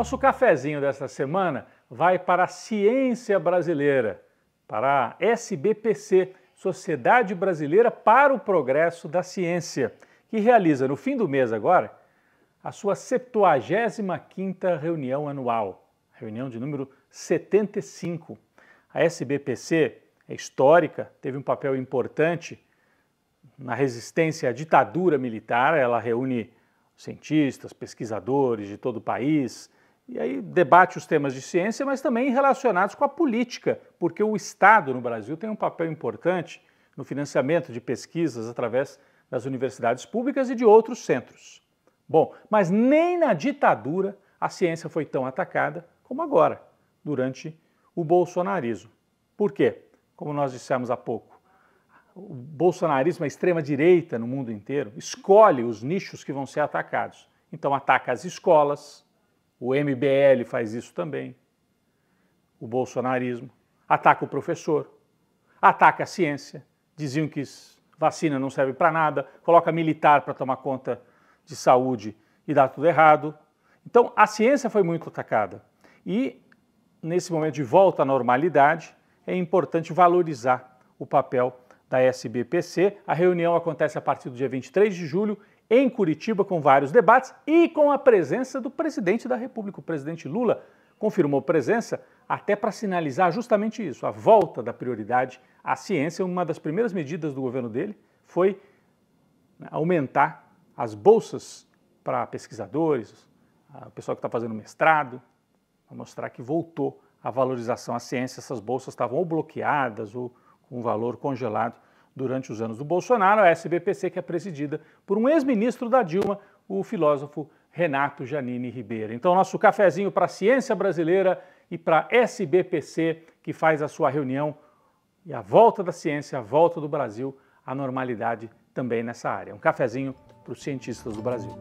Nosso cafezinho desta semana vai para a ciência brasileira, para a SBPC, Sociedade Brasileira para o Progresso da Ciência, que realiza no fim do mês agora a sua 75ª reunião anual, reunião de número 75. A SBPC é histórica, teve um papel importante na resistência à ditadura militar, ela reúne cientistas, pesquisadores de todo o país, e aí debate os temas de ciência, mas também relacionados com a política, porque o Estado no Brasil tem um papel importante no financiamento de pesquisas através das universidades públicas e de outros centros. Bom, mas nem na ditadura a ciência foi tão atacada como agora, durante o bolsonarismo. Por quê? Como nós dissemos há pouco, o bolsonarismo, a extrema-direita no mundo inteiro, escolhe os nichos que vão ser atacados. Então, ataca as escolas, o MBL faz isso também. O bolsonarismo ataca o professor, ataca a ciência. Diziam que vacina não serve para nada, coloca militar para tomar conta de saúde e dá tudo errado. Então, a ciência foi muito atacada. E nesse momento de volta à normalidade, é importante valorizar o papel da SBPC. A reunião acontece a partir do dia 23 de julho em Curitiba com vários debates e com a presença do presidente da República. O presidente Lula confirmou presença até para sinalizar justamente isso, a volta da prioridade à ciência. Uma das primeiras medidas do governo dele foi né, aumentar as bolsas para pesquisadores, o pessoal que está fazendo mestrado, para mostrar que voltou a valorização à ciência. Essas bolsas estavam ou bloqueadas ou com valor congelado durante os anos do Bolsonaro, a SBPC, que é presidida por um ex-ministro da Dilma, o filósofo Renato Janine Ribeiro. Então, nosso cafezinho para a ciência brasileira e para a SBPC, que faz a sua reunião e a volta da ciência, a volta do Brasil à normalidade também nessa área. Um cafezinho para os cientistas do Brasil.